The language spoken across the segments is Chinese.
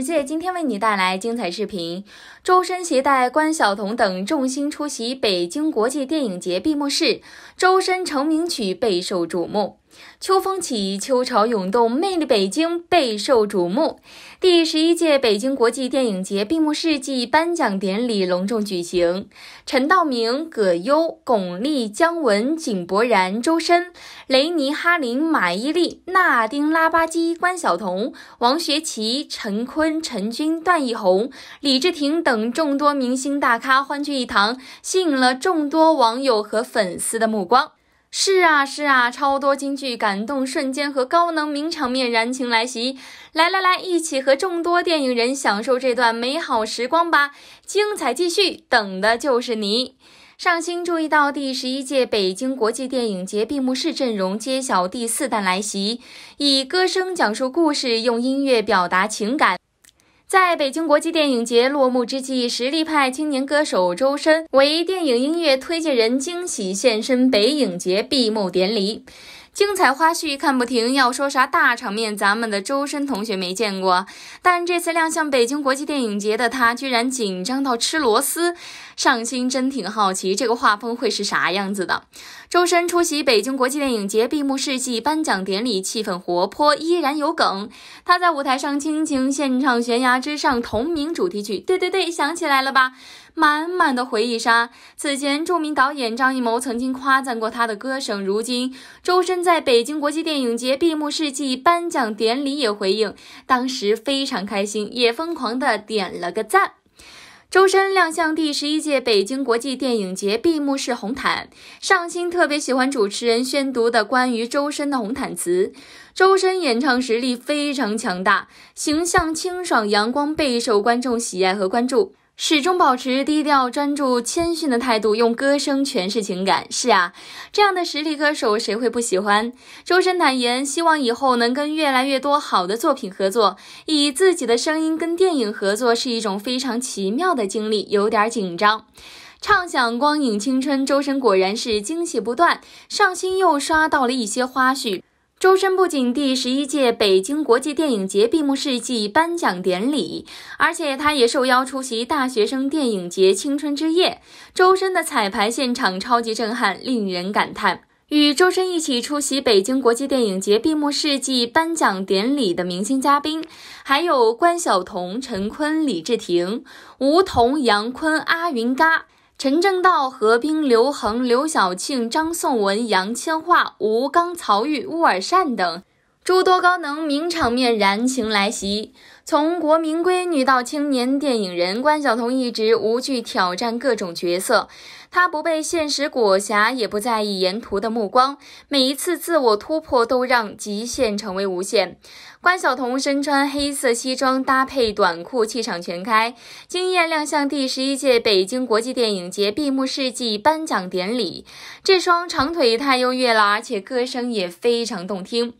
世界今天为你带来精彩视频。周深携带关晓彤等众星出席北京国际电影节闭幕式，周深成名曲备受瞩目。秋风起，秋潮涌动，魅力北京备受瞩目。第十一届北京国际电影节闭幕式暨颁奖典礼隆重举行。陈道明、葛优、巩俐、姜文、井柏然、周深、雷尼哈林、马伊琍、娜丁拉巴基、关晓彤、王学圻、陈坤、陈军、段奕宏、李治廷等众多明星大咖欢聚一堂，吸引了众多网友和粉丝的目光。是啊是啊，超多金句、感动瞬间和高能名场面燃情来袭！来来来，一起和众多电影人享受这段美好时光吧！精彩继续，等的就是你！上新注意到第十一届北京国际电影节闭幕式阵容揭晓，第四弹来袭，以歌声讲述故事，用音乐表达情感。在北京国际电影节落幕之际，实力派青年歌手周深为电影音乐推荐人惊喜现身北影节闭幕典礼。精彩花絮看不停，要说啥大场面，咱们的周深同学没见过。但这次亮相北京国际电影节的他，居然紧张到吃螺丝上心，真挺好奇这个画风会是啥样子的。周深出席北京国际电影节闭幕式暨颁奖典礼，气氛活泼，依然有梗。他在舞台上倾情献唱《悬崖之上》同名主题曲，对对对，想起来了吧？满满的回忆杀。此前，著名导演张艺谋曾经夸赞过他的歌声。如今，周深在北京国际电影节闭幕式暨颁奖典礼也回应，当时非常开心，也疯狂的点了个赞。周深亮相第十一届北京国际电影节闭幕式红毯，上星特别喜欢主持人宣读的关于周深的红毯词。周深演唱实力非常强大，形象清爽阳光，备受观众喜爱和关注。始终保持低调、专注、谦逊的态度，用歌声诠释情感。是啊，这样的实力歌手谁会不喜欢？周深坦言，希望以后能跟越来越多好的作品合作，以自己的声音跟电影合作是一种非常奇妙的经历，有点紧张。畅想光影青春，周深果然是惊喜不断。上新又刷到了一些花絮。周深不仅第十一届北京国际电影节闭幕式暨颁奖典礼，而且他也受邀出席大学生电影节青春之夜。周深的彩排现场超级震撼，令人感叹。与周深一起出席北京国际电影节闭幕式暨颁奖典礼的明星嘉宾，还有关晓彤、陈坤、李治廷、吴彤、杨坤、阿云嘎。陈正道、何冰、刘恒、刘晓庆、张颂文、杨千嬅、吴刚、曹郁、乌尔善等诸多高能名场面燃情来袭。从国民闺女到青年电影人，关晓彤一直无惧挑战各种角色。她不被现实裹挟，也不在意沿途的目光。每一次自我突破，都让极限成为无限。关晓彤身穿黑色西装搭配短裤，气场全开，惊艳亮相第十一届北京国际电影节闭幕式暨颁奖典礼。这双长腿太优越了，而且歌声也非常动听。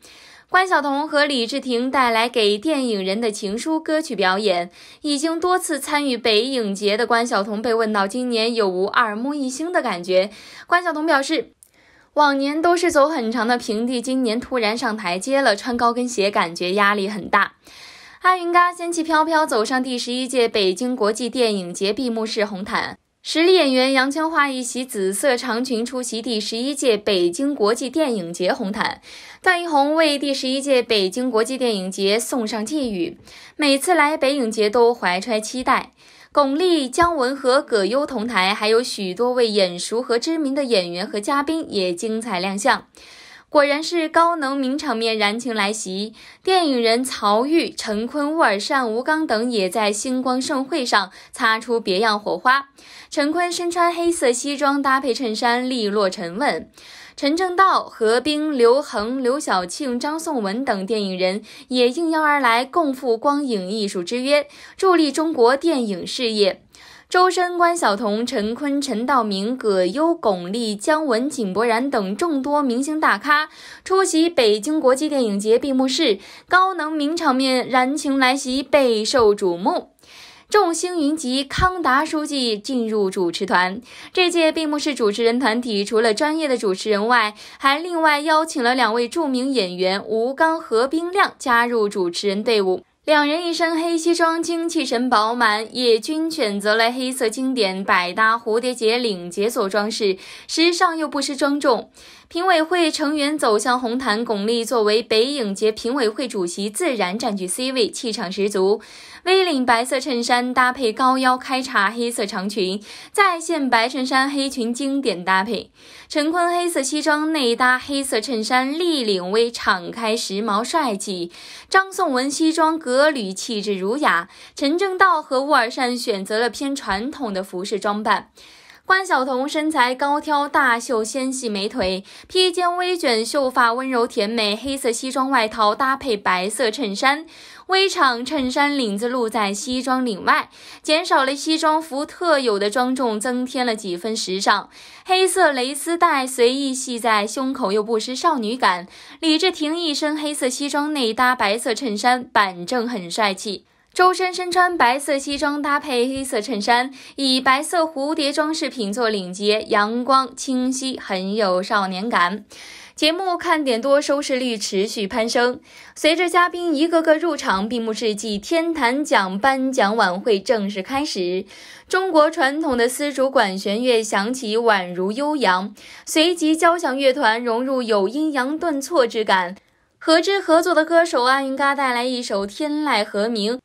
关晓彤和李治廷带来《给电影人的情书》歌曲表演。已经多次参与北影节的关晓彤被问到今年有无耳目一新的感觉，关晓彤表示，往年都是走很长的平地，今年突然上台阶了，穿高跟鞋感觉压力很大。阿云嘎仙气飘飘走上第十一届北京国际电影节闭幕式红毯。实力演员杨千嬅一袭紫色长裙出席第十一届北京国际电影节红毯，段奕宏为第十一届北京国际电影节送上寄语。每次来北影节都怀揣期待。巩俐、姜文和葛优同台，还有许多位眼熟和知名的演员和嘉宾也精彩亮相。果然是高能名场面燃情来袭，电影人曹郁、陈坤、乌尔善、吴刚等也在星光盛会上擦出别样火花。陈坤身穿黑色西装搭配衬衫，利落沉稳。陈正道、何冰、刘恒、刘晓庆、张颂文等电影人也应邀而来，共赴光影艺术之约，助力中国电影事业。周深、关晓彤、陈坤、陈道明、葛优、巩俐、姜文、井柏然等众多明星大咖出席北京国际电影节闭幕式，高能名场面燃情来袭，备受瞩目。众星云集，康达书记进入主持团。这届闭幕式主持人团体除了专业的主持人外，还另外邀请了两位著名演员吴刚、何冰亮加入主持人队伍。两人一身黑西装，精气神饱满，也均选择了黑色经典百搭蝴蝶结领结做装饰，时尚又不失庄重。评委会成员走向红毯，巩俐作为北影节评委会主席，自然占据 C 位，气场十足。V 领白色衬衫搭配高腰开叉黑色长裙，再现白衬衫黑裙经典搭配。陈坤黑色西装内搭黑色衬衫，立领微敞开，时髦帅气。张颂文西装革履，气质儒雅。陈正道和乌尔善选择了偏传统的服饰装扮。关晓彤身材高挑，大秀纤细美腿，披肩微卷秀发，温柔甜美。黑色西装外套搭配白色衬衫，微敞衬衫领子露在西装领外，减少了西装服特有的庄重，增添了几分时尚。黑色蕾丝带随意系在胸口，又不失少女感。李治廷一身黑色西装内搭白色衬衫，板正很帅气。周深身穿白色西装搭配黑色衬衫，以白色蝴蝶装饰品做领结，阳光清晰，很有少年感。节目看点多，收视率持续攀升。随着嘉宾一个个入场，闭幕式暨天坛奖颁奖晚会正式开始。中国传统的丝竹管弦乐响起，宛如悠扬。随即，交响乐团融入有阴阳顿挫之感。和之合作的歌手阿云嘎带来一首《天籁和鸣》。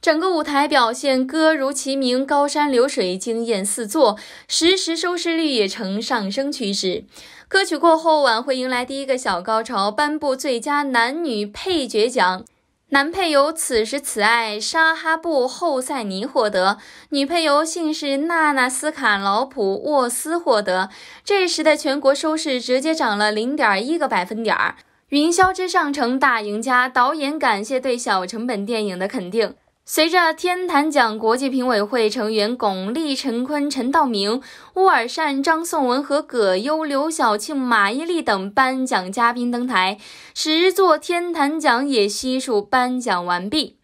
整个舞台表现，歌如其名《高山流水》，惊艳四座，实时收视率也呈上升趋势。歌曲过后，晚会迎来第一个小高潮，颁布最佳男女配角奖，男配由此时此爱沙哈布后塞尼获得，女配由姓氏娜娜斯卡劳普沃斯获得。这时的全国收视直接涨了零点一个百分点，云霄之上成大赢家，导演感谢对小成本电影的肯定。随着天坛奖国际评委会成员巩俐、陈坤、陈道明、乌尔善、张颂文和葛优、刘晓庆、马伊琍等颁奖嘉宾登台，十座天坛奖也悉数颁奖完毕。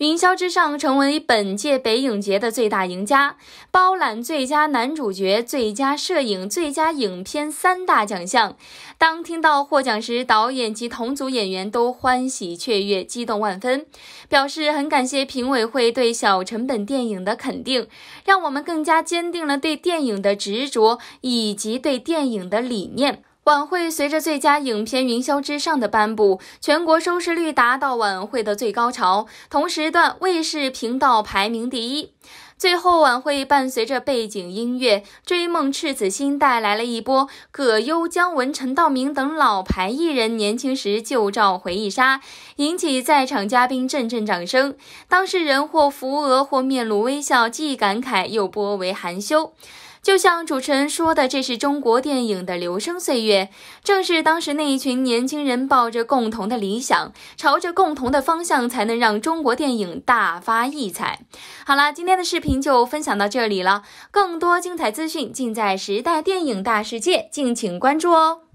《云霄之上》成为本届北影节的最大赢家，包揽最佳男主角、最佳摄影、最佳影片三大奖项。当听到获奖时，导演及同组演员都欢喜雀跃，激动万分，表示很感谢评委会对小成本电影的肯定，让我们更加坚定了对电影的执着以及对电影的理念。晚会随着最佳影片《云霄之上》的颁布，全国收视率达到晚会的最高潮。同时段卫视频道排名第一。最后，晚会伴随着背景音乐《追梦赤子心》，带来了一波葛优、姜文、陈道明等老牌艺人年轻时旧照回忆杀，引起在场嘉宾阵阵掌声。当事人或扶额，或面露微笑，既感慨又颇为含羞。就像主持人说的，这是中国电影的留声岁月，正是当时那一群年轻人抱着共同的理想，朝着共同的方向，才能让中国电影大发异彩。好了，今天的视频就分享到这里了，更多精彩资讯尽在《时代电影大世界》，敬请关注哦。